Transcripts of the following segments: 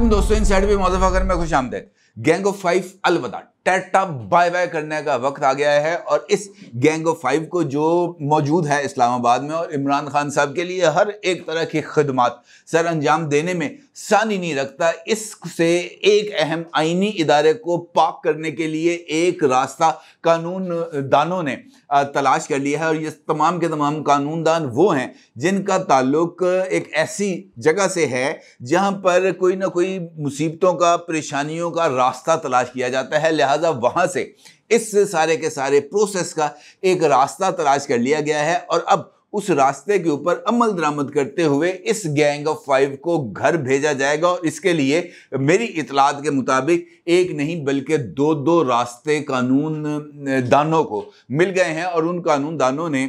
दोस्तों इन साइड भी अगर मैं खुश आमदे गैंग ऑफ फाइव अलवदाट टैटा बाय बाय करने का वक्त आ गया है और इस गैंग ऑफ फाइव को जो मौजूद है इस्लामाबाद में और इमरान खान साहब के लिए हर एक तरह की खदमात सर अंजाम देने में सानी नहीं रखता इससे एक अहम आइनी इदारे को पाक करने के लिए एक रास्ता कानून दानों ने तलाश कर लिया है और ये तमाम के तमाम कानून दान वो हैं जिनका ताल्लुक एक ऐसी जगह से है जहाँ पर कोई ना कोई मुसीबतों का परेशानियों का रास्ता तलाश किया जाता है लिहाजा लिहाजा वहाँ से इस सारे के सारे प्रोसेस का एक रास्ता तलाश कर लिया गया है और अब उस रास्ते के ऊपर अमल दरामद करते हुए इस गैंग ऑफ फाइव को घर भेजा जाएगा और इसके लिए मेरी इतलात के मुताबिक एक नहीं बल्कि दो दो रास्ते कानून दानों को मिल गए हैं और उन कानून दानों ने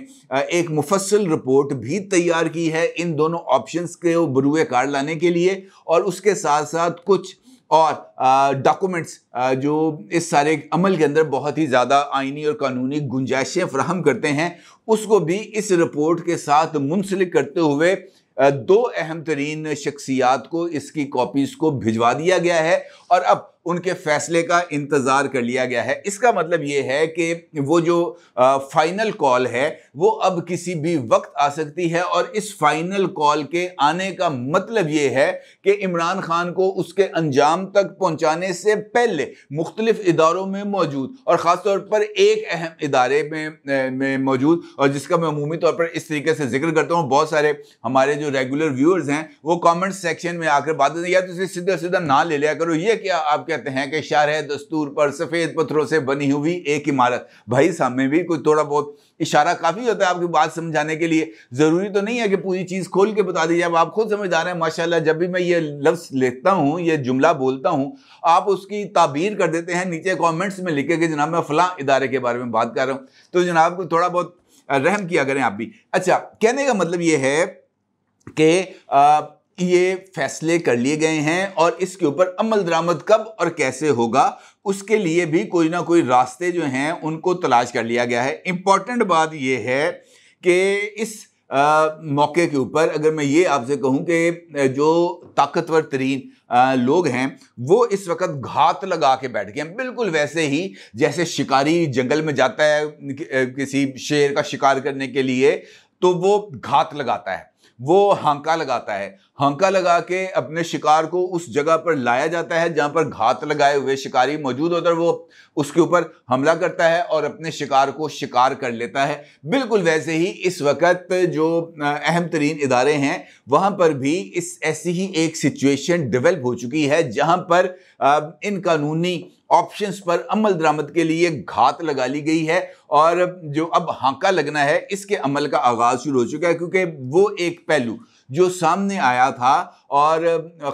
एक मुफसल रिपोर्ट भी तैयार की है इन दोनों ऑप्शंस के बरूए कार लाने के लिए और उसके साथ साथ कुछ और डॉक्यूमेंट्स जो इस सारे अमल के अंदर बहुत ही ज़्यादा आइनी और कानूनी गुंजाइशें फ्राहम करते हैं उसको भी इस रिपोर्ट के साथ मुंसलिक करते हुए दो अहम तरीन शख्सियात को इसकी कॉपीज़ को भिजवा दिया गया है और अब उनके फैसले का इंतज़ार कर लिया गया है इसका मतलब ये है कि वो जो फाइनल कॉल है वो अब किसी भी वक्त आ सकती है और इस फाइनल कॉल के आने का मतलब ये है कि इमरान खान को उसके अंजाम तक पहुंचाने से पहले मुख्तलिफ इदारों में मौजूद और ख़ासतौर पर एक अहम इदारे में में मौजूद और जिसका मैं अमूमी तौर पर इस तरीके से जिक्र करता हूँ बहुत सारे हमारे जो रेगुलर व्यूअर्स हैं वो कॉमेंट सेक्शन में आकर बात या तो सीधा सीधा ना ले लिया करो ये क्या आपके कहते हैं कि शार दस्तूर पर सफ़ेद पत्थरों से बनी हुई एक इमारत भाई सामने भी कोई थोड़ा बहुत इशारा काफ़ी होता है आपकी बात समझाने के लिए ज़रूरी तो नहीं है कि पूरी चीज़ खोल के बता दीजिए अब आप खुद समझदार हैं माशाला जब भी मैं ये लफ्ज़ लेता हूँ ये जुमला बोलता हूँ आप उसकी ताबीर कर देते हैं नीचे कॉमेंट्स में लिखे कि जनाब मैं फ़लाँ इदारे के बारे में बात कर रहा हूँ तो जनाब को थोड़ा बहुत रहम किया करें आप भी अच्छा कहने का मतलब ये है कि ये फैसले कर लिए गए हैं और इसके ऊपर अमल दरामद कब और कैसे होगा उसके लिए भी कोई ना कोई रास्ते जो हैं उनको तलाश कर लिया गया है इम्पॉर्टेंट बात यह है कि इस आ, मौके के ऊपर अगर मैं ये आपसे कहूं कि जो ताकतवर तरीन आ, लोग हैं वो इस वक्त घात लगा के बैठ गए हैं बिल्कुल वैसे ही जैसे शिकारी जंगल में जाता है किसी शेर का शिकार करने के लिए तो वो घात लगाता है वो हांका लगाता है हांका लगा के अपने शिकार को उस जगह पर लाया जाता है जहां पर घात लगाए हुए शिकारी मौजूद होता है वो उसके ऊपर हमला करता है और अपने शिकार को शिकार कर लेता है बिल्कुल वैसे ही इस वक्त जो अहम तरीन इदारे हैं वहाँ पर भी इस ऐसी ही एक सिचुएशन डेवलप हो चुकी है जहाँ पर इन कानूनी ऑप्शंस पर अमल दरामद के लिए घात लगा ली गई है और जो अब हांका लगना है इसके अमल का आगाज़ शुरू हो चुका है क्योंकि वो एक पहलू जो सामने आया था और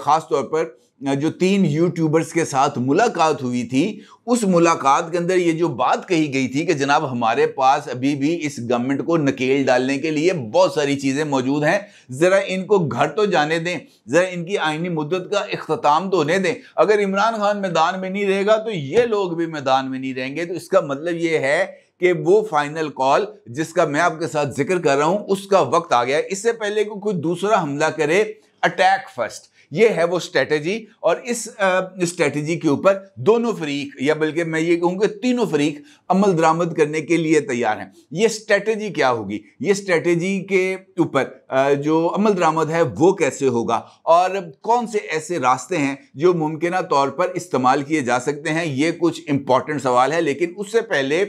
ख़ास तौर पर जो तीन यूट्यूबर्स के साथ मुलाकात हुई थी उस मुलाकात के अंदर ये जो बात कही गई थी कि जनाब हमारे पास अभी भी इस गवर्नमेंट को नकेल डालने के लिए बहुत सारी चीज़ें मौजूद हैं ज़रा इनको घर तो जाने दें ज़रा इनकी आइनी मुद्दत का अख्ताम तो होने दें अगर इमरान खान मैदान में नहीं रहेगा तो ये लोग भी मैदान में नहीं रहेंगे तो इसका मतलब ये है कि वो फाइनल कॉल जिसका मैं आपके साथ जिक्र कर रहा हूं उसका वक्त आ गया इससे पहले कोई दूसरा हमला करे अटैक फर्स्ट ये है वो स्ट्रेटेजी और इस स्ट्रेटेजी के ऊपर दोनों फरीक या बल्कि मैं ये कि तीनों फरीक अमल दरामद करने के लिए तैयार हैं ये स्ट्रेटेजी क्या होगी ये स्ट्रेटेजी के ऊपर जो अमल दरामद है वो कैसे होगा और कौन से ऐसे रास्ते हैं जो मुमकिन तौर पर इस्तेमाल किए जा सकते हैं ये कुछ इंपॉर्टेंट सवाल है लेकिन उससे पहले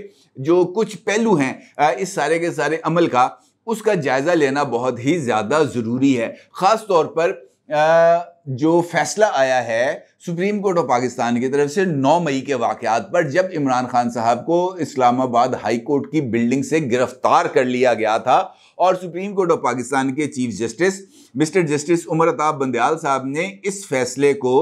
जो कुछ पहलू हैं इस सारे के सारे अमल का उसका जायज़ा लेना बहुत ही ज़्यादा ज़रूरी है ख़ास तौर पर जो फैसला आया है सुप्रीम कोर्ट ऑफ पाकिस्तान की तरफ से 9 मई के वाक़ात पर जब इमरान खान साहब को इस्लामाबाद हाई कोर्ट की बिल्डिंग से गिरफ्तार कर लिया गया था और सुप्रीम कोर्ट ऑफ पाकिस्तान के chief justice mister justice Umar Ata Bandial साहब ने इस फैसले को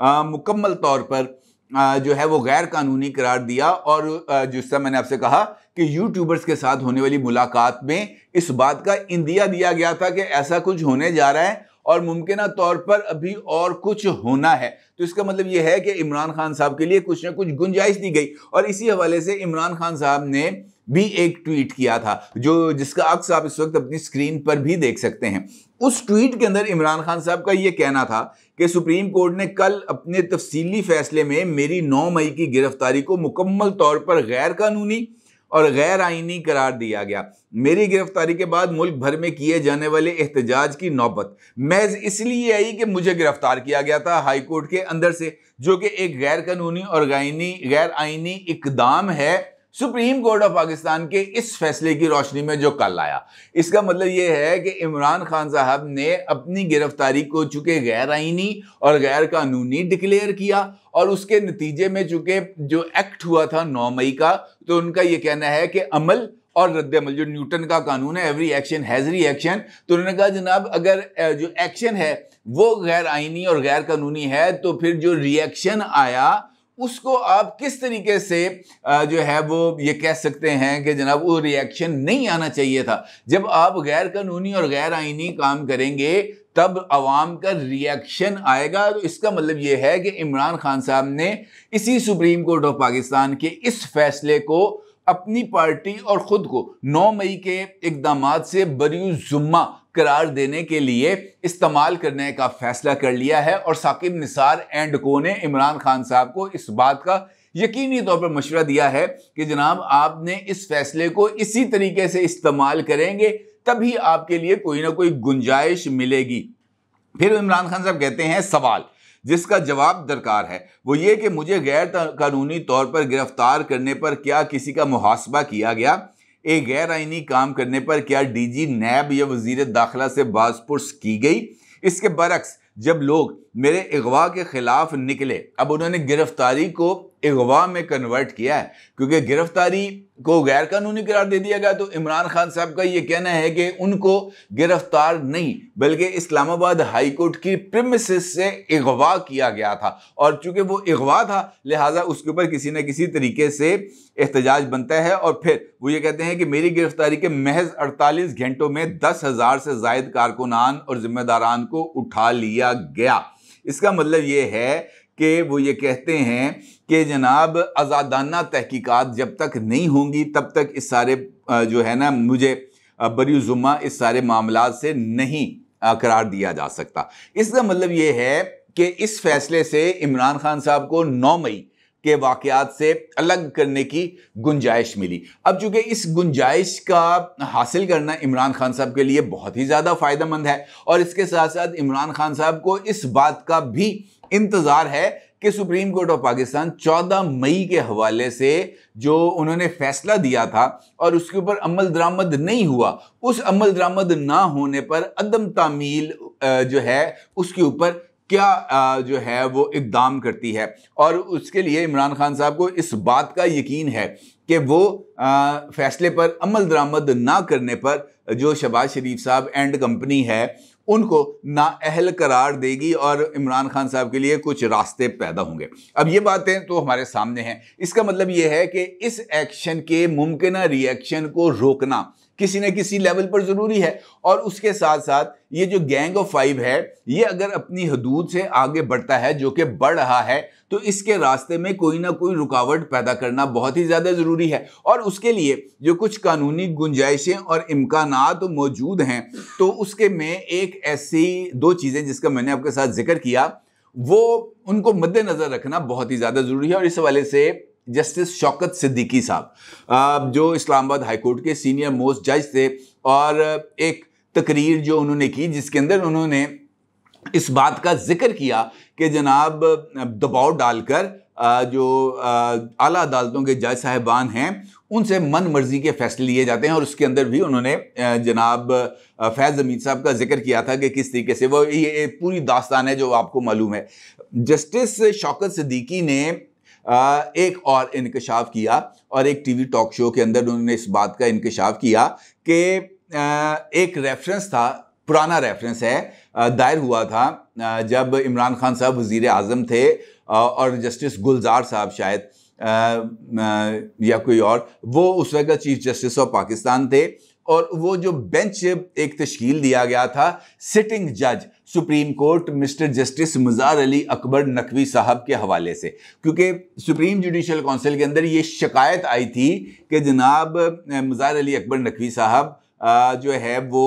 आ, मुकम्मल तौर पर आ, जो है वो गैर कानूनी करार दिया और जिसका मैंने आपसे कहा कि यूट्यूबर्स के साथ होने वाली मुलाकात में इस बात का इंदिया दिया गया था कि ऐसा कुछ होने जा रहा है और मुमकिन तौर पर अभी और कुछ होना है तो इसका मतलब यह है कि इमरान खान साहब के लिए कुछ ना कुछ गुंजाइश दी गई और इसी हवाले से इमरान खान साहब ने भी एक ट्वीट किया था जो जिसका अक्स आप इस वक्त अपनी स्क्रीन पर भी देख सकते हैं उस ट्वीट के अंदर इमरान खान साहब का ये कहना था कि सुप्रीम कोर्ट ने कल अपने तफसीली फैसले में मेरी 9 मई की गिरफ्तारी को मुकम्मल तौर पर गैर कानूनी और गैर आइनी करार दिया गया मेरी गिरफ्तारी के बाद मुल्क भर में किए जाने वाले एहतजाज की नौबत महज इसलिए आई कि मुझे गिरफ्तार किया गया था हाईकोर्ट के अंदर से जो कि एक गैर कानूनी और गैर आइनी इकदाम है सुप्रीम कोर्ट ऑफ पाकिस्तान के इस फैसले की रोशनी में जो कल आया इसका मतलब यह है कि इमरान खान साहब ने अपनी गिरफ्तारी को चुके गैर आइनी और गैर कानूनी डिक्लेयर किया और उसके नतीजे में चुके जो एक्ट हुआ था नौ मई का तो उनका यह कहना है कि अमल और रद्दमल जो न्यूटन का कानून है एवरी एक्शन हैज़ रिएक्शन तो उन्होंने कहा जनाब अगर जो एक्शन है वो गैर आइनी और गैर कानूनी है तो फिर जो रिएक्शन आया उसको आप किस तरीके से जो है वो ये कह सकते हैं कि जनाब वो रिएक्शन नहीं आना चाहिए था जब आप गैर कानूनी और गैर आइनी काम करेंगे तब आवाम का रिएक्शन आएगा तो इसका मतलब ये है कि इमरान खान साहब ने इसी सुप्रीम कोर्ट ऑफ पाकिस्तान के इस फैसले को अपनी पार्टी और खुद को 9 मई के इकदाम से बरी जुम्मा करार देने के लिए इस्तेमाल करने का फैसला कर लिया है और साकिब निसार एंड को ने इमरान खान साहब को इस बात का यकीनी तौर पर मशवरा दिया है कि जनाब आपने इस फैसले को इसी तरीके से इस्तेमाल करेंगे तभी आपके लिए कोई ना कोई गुंजाइश मिलेगी फिर इमरान खान साहब कहते हैं सवाल जिसका जवाब दरकार है वो ये कि मुझे गैर कानूनी तौर पर गिरफ्तार करने पर क्या किसी का मुहासबा किया गया एक गैर आइनी काम करने पर क्या डी जी नैब या वजीर दाखिला से बाजपुरस की गई इसके बरक्स जब लोग मेरे अगवा के ख़िलाफ़ निकले अब उन्होंने गिरफ्तारी को अगवा में कन्वर्ट किया है क्योंकि गिरफ्तारी को गैर कानूनी करार दे दिया गया तो इमरान खान साहब का ये कहना है कि उनको गिरफ्तार नहीं बल्कि इस्लामाबाद हाईकोर्ट की प्रमिस से अगवा किया गया था और चूंकि वो अगवा था लिहाजा उसके ऊपर किसी न किसी तरीके से एहतजाज बनता है और फिर वो ये कहते हैं कि मेरी गिरफ्तारी के महज अड़तालीस घंटों में दस हज़ार से जायद कारकुनान और जिम्मेदारान को उठा लिया गया इसका मतलब ये है कि वो ये कहते हैं कि जनाब आज़ादाना तहकीकात जब तक नहीं होंगी तब तक इस सारे जो है ना मुझे बरुजुमा इस सारे मामला से नहीं करार दिया जा सकता इसका मतलब ये है कि इस फैसले से इमरान खान साहब को नौ मई के वाकयात से अलग करने की गुंजाइश मिली अब चूंकि इस गुंजाइश का हासिल करना इमरान खान साहब के लिए बहुत ही ज़्यादा फ़ायदेमंद है और इसके साथ साथ इमरान खान साहब को इस बात का भी इंतजार है कि सुप्रीम कोर्ट ऑफ पाकिस्तान 14 मई के हवाले से जो उन्होंने फैसला दिया था और उसके ऊपर अमल दरामद नहीं हुआ उस अमल दरामद ना होने पर अदम तामील जो है उसके ऊपर क्या जो है वो इकदाम करती है और उसके लिए इमरान खान साहब को इस बात का यकीन है कि वो फैसले पर अमल दरामद ना करने पर जो शबाज शरीफ साहब एंड कंपनी है उनको नाअहल करार देगी और इमरान खान साहब के लिए कुछ रास्ते पैदा होंगे अब ये बातें तो हमारे सामने हैं इसका मतलब ये है कि इस एक्शन के मुमकिन रिएक्शन को रोकना किसी न किसी लेवल पर ज़रूरी है और उसके साथ साथ ये जो गैंग ऑफ फाइव है ये अगर अपनी हदूद से आगे बढ़ता है जो कि बढ़ रहा है तो इसके रास्ते में कोई ना कोई रुकावट पैदा करना बहुत ही ज़्यादा ज़रूरी है और उसके लिए जो कुछ कानूनी गुंजाइशें और इम्कान तो मौजूद हैं तो उसके में एक ऐसी दो चीज़ें जिसका मैंने आपके साथ जिक्र किया वो उनको मद्देनज़र रखना बहुत ही ज़्यादा ज़रूरी है और इस हवाले से जस्टिस शौकत सिद्दीकी साहब जो इस्लामाबाद हाईकोर्ट के सीनियर मोस्ट जज थे और एक तकरीर जो उन्होंने की जिसके अंदर उन्होंने इस बात का जिक्र किया कि जनाब दबाव डालकर जो आला अदालतों के जज साहबान हैं उनसे मन मर्जी के फैसले लिए जाते हैं और उसके अंदर भी उन्होंने जनाब फैज़ अमीद साहब का जिक्र किया था कि किस तरीके से वो ये पूरी दास्तान है जो आपको मालूम है जस्टिस शौकत सिद्दीकी ने एक और इनकशाफ किया और एक टीवी टॉक शो के अंदर उन्होंने इस बात का इनकशाफ किया कि एक रेफरेंस था पुराना रेफरेंस है दायर हुआ था जब इमरान खान साहब वज़ी अजम थे और जस्टिस गुलजार साहब शायद या कोई और वो उस वक्त चीफ जस्टिस ऑफ पाकिस्तान थे और वो जो बेंच एक तश्कील दिया गया था सिटिंग जज सुप्रीम कोर्ट मिस्टर जस्टिस मज़ार अली अकबर नकवी साहब के हवाले से क्योंकि सुप्रीम जुडिशल काउंसिल के अंदर ये शिकायत आई थी कि जनाब मज़ार अली अकबर नकवी साहब जो है वो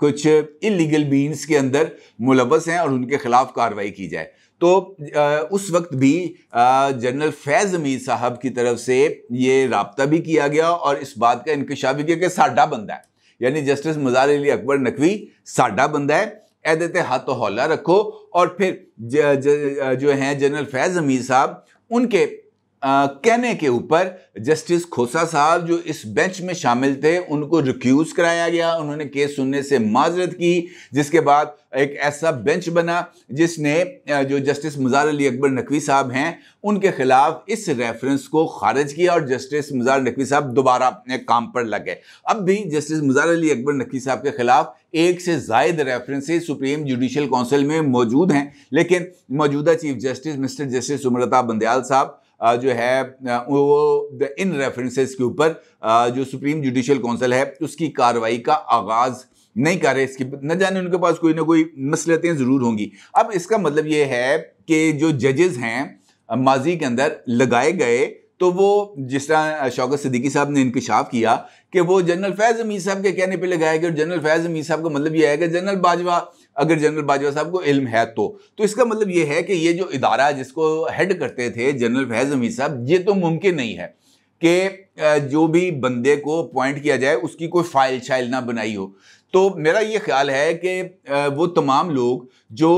कुछ इलीगल मीनस के अंदर मुलवस हैं और उनके ख़िलाफ़ कार्रवाई की जाए तो उस वक्त भी जनरल फैज़ अमीर साहब की तरफ से ये रबता भी किया गया और इस बात का इंकशा भी किया कि साडा बंदा है यानी जस्टिस मज़ार अली अकबर नकवी साडा बंदा है एहदत हाथों हौला रखो और फिर ज, ज, ज, जो हैं जनरल फैज़ अमीर साहब उनके कहने के ऊपर जस्टिस खोसा साहब जो इस बेंच में शामिल थे उनको रिक्यूज कराया गया उन्होंने केस सुनने से माजरत की जिसके बाद एक ऐसा बेंच बना जिसने जो जस्टिस मज़ार अली अकबर नकवी साहब हैं उनके ख़िलाफ़ इस रेफरेंस को खारिज किया और जस्टिस मज़ार नकवी साहब दोबारा अपने काम पर लग गए अब भी जस्टिस मज़ार अली अकबर नकवी साहब के ख़िलाफ़ एक से जायद रेफरेंसेज सुप्रीम जुडिशल काउंसिल में मौजूद हैं लेकिन मौजूदा चीफ जस्टिस मिस्टर जस्टिस उम्रता बंदयाल साहब जो है वो इन रेफरेंसेस के ऊपर जो सुप्रीम जुडिशल काउंसिल है उसकी कार्रवाई का आगाज़ नहीं कर रहे इसके न जाने उनके पास कोई ना कोई मसलतें ज़रूर होंगी अब इसका मतलब ये है कि जो जजेस हैं माजी के अंदर लगाए गए तो वो जिस तरह शौकत सिद्दीकी साहब ने इंकशाफ किया कि वो जनरल फैज़ अमीर साहब के कहने पे लगाया गया और जनरल फैज़ अमीर साहब का मतलब ये है कि जनरल बाजवा अगर जनरल बाजवा साहब को इल्म है तो तो इसका मतलब ये है कि ये जो इदारा जिसको हेड करते थे जनरल फैज़ हमीद साहब ये तो मुमकिन नहीं है कि जो भी बंदे को अपॉइंट किया जाए उसकी कोई फाइल शाइल ना बनाई हो तो मेरा ये ख्याल है कि वो तमाम लोग जो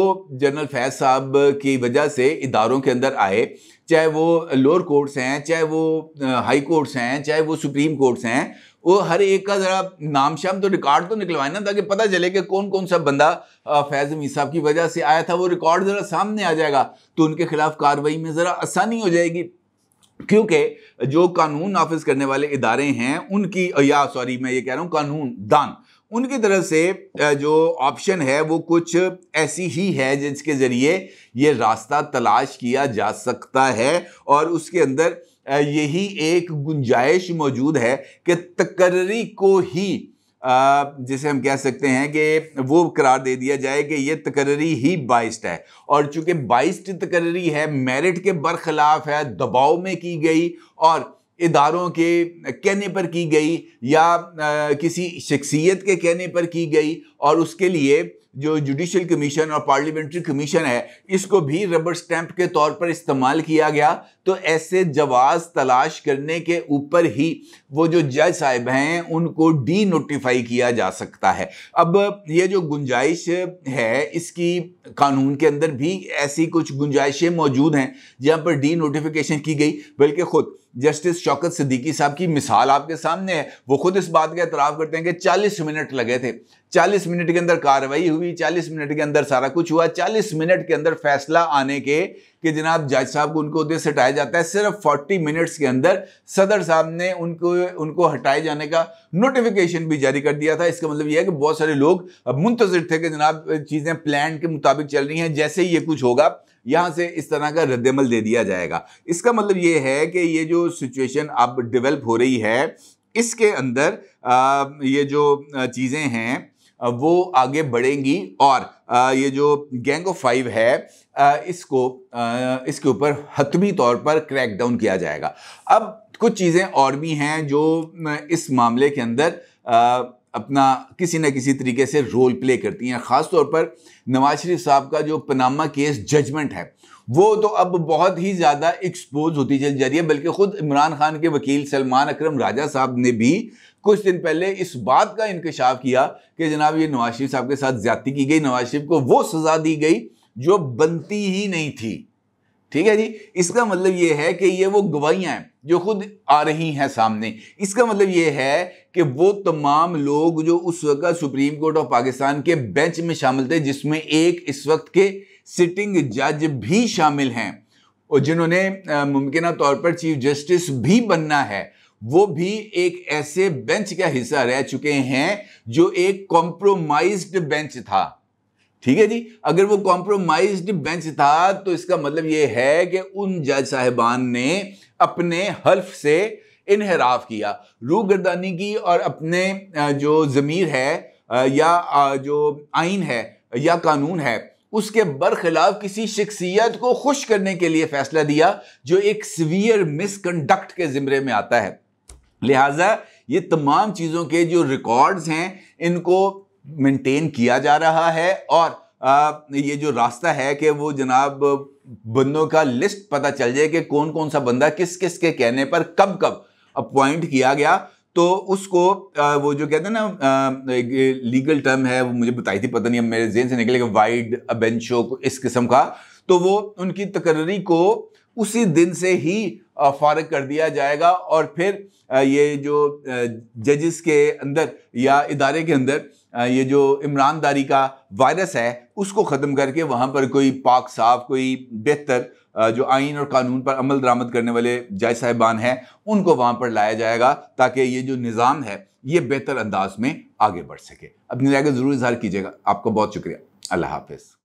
जनरल फैज साहब की वजह से इदारों के अंदर आए चाहे वो लोअर कोर्ट्स हैं चाहे वो हाई कोर्ट्स हैं चाहे वो सुप्रीम कोर्ट्स हैं वो हर एक का ज़रा नाम शाम तो रिकॉर्ड तो निकलवाए ना ताकि पता चले कि कौन कौन सा बंदा फैज़ अमीर साहब की वजह से आया था वो रिकॉर्ड ज़रा सामने आ जाएगा तो उनके खिलाफ कार्रवाई में ज़रा आसानी हो जाएगी क्योंकि जो कानून नाफिज करने वाले इदारे हैं उनकी या सॉरी मैं ये कह रहा हूँ कानून दान उनकी तरफ से जो ऑप्शन है वो कुछ ऐसी ही है जिसके ज़रिए ये रास्ता तलाश किया जा सकता है और उसके अंदर यही एक गुंजाइश मौजूद है कि तकर्री को ही जिसे हम कह सकते हैं कि वो करार दे दिया जाए कि ये तकर्री ही बाइस्ड है और चूंकि बाइस्ड तकर्री है मेरिट के बरखिलाफ है दबाव में की गई और इदारों के कहने पर की गई या किसी शख्सियत के कहने पर की गई और उसके लिए जो जुडिशल कमीशन और पार्लियामेंट्री कमीशन है इसको भी रबर स्टैंप के तौर पर इस्तेमाल किया गया तो ऐसे जवाज़ तलाश करने के ऊपर ही वो जो जज साहब हैं उनको डी नोटिफाई किया जा सकता है अब ये जो गुंजाइश है इसकी कानून के अंदर भी ऐसी कुछ गुंजाइशें मौजूद हैं जहाँ पर डी नोटिफिकेशन की गई बल्कि खुद जस्टिस शौकत सिद्दीकी साहब की मिसाल आपके सामने है वो खुद इस बात का एतराफ़ करते हैं कि 40 मिनट लगे थे 40 मिनट के अंदर कार्रवाई हुई 40 मिनट के अंदर सारा कुछ हुआ 40 मिनट के अंदर फैसला आने के कि जनाब जज साहब को उनको उदय से हटाया जाता है सिर्फ 40 मिनट्स के अंदर सदर साहब ने उनको उनको हटाए जाने का नोटिफिकेशन भी जारी कर दिया था इसका मतलब यह है कि बहुत सारे लोग मुंतजर थे कि जनाब चीज़ें प्लान के मुताबिक चल रही हैं जैसे ही ये कुछ होगा यहाँ से इस तरह का रद्दमल दे दिया जाएगा इसका मतलब ये है कि ये जो सिचुएशन अब डिवेल्प हो रही है इसके अंदर आ, ये जो चीज़ें हैं वो आगे बढ़ेंगी और ये जो गैंग ऑफ फाइव है इसको इसके ऊपर हतमी तौर पर क्रैकडाउन किया जाएगा अब कुछ चीज़ें और भी हैं जो इस मामले के अंदर अपना किसी न किसी तरीके से रोल प्ले करती हैं ख़ास तौर पर नवाज शरीफ साहब का जो पनामा केस जजमेंट है वो तो अब बहुत ही ज़्यादा एक्सपोज होती चली जा रही है बल्कि ख़ुद इमरान खान के वकील सलमान अकरम राजा साहब ने भी कुछ दिन पहले इस बात का इंकशाफ किया कि जनाब ये नवाज शरीफ साहब के साथ ज़्यादती की गई नवाज शरीफ को वो सज़ा दी गई जो बनती ही नहीं थी ठीक है जी इसका मतलब यह है कि ये वो गवाहियां हैं जो खुद आ रही हैं सामने इसका मतलब ये है कि वो तमाम लोग जो उस वक्त सुप्रीम कोर्ट ऑफ पाकिस्तान के बेंच में शामिल थे जिसमें एक इस वक्त के सिटिंग जज भी शामिल हैं और जिन्होंने मुमकिन तौर पर चीफ जस्टिस भी बनना है वो भी एक ऐसे बेंच का हिस्सा रह चुके हैं जो एक कॉम्प्रोमाइज्ड बेंच था ठीक है जी अगर वो कॉम्प्रोमाइज बेंच था तो इसका मतलब ये है कि उन जज साहिबान ने अपने हल्फ से इनहराफ किया गर्दानी की और अपने जो ज़मीर है या जो आइन है या कानून है उसके बरखिलाफ किसी शख्सियत को खुश करने के लिए फैसला दिया जो एक सीवियर मिसकंडक्ट के ज़िमरे में आता है लिहाजा ये तमाम चीज़ों के जो रिकॉर्ड्स हैं इनको मेंटेन किया जा रहा है और आ, ये जो रास्ता है कि वो जनाब बंदों का लिस्ट पता चल जाए कि कौन कौन सा बंदा किस किस के कहने पर कब कब अपॉइंट किया गया तो उसको आ, वो जो कहते हैं ना लीगल टर्म है वो मुझे बताई थी पता नहीं अब मेरे जेन से निकलेगा वाइड बेंचो इस किस्म का तो वो उनकी तकर्री को उसी दिन से ही फारग कर दिया जाएगा और फिर ये जो जजेस के अंदर या इदारे के अंदर ये जो इमरानदारी का वायरस है उसको ख़त्म करके वहाँ पर कोई पाक साफ कोई बेहतर जो आइन और कानून पर अमल दरामद करने वाले जाय साहिबान हैं उनको वहाँ पर लाया जाएगा ताकि ये जो निज़ाम है ये बेहतर अंदाज में आगे बढ़ सके अपनी राय का ज़रूर इजहार कीजिएगा आपका बहुत शुक्रिया अल्लाह हाफिज़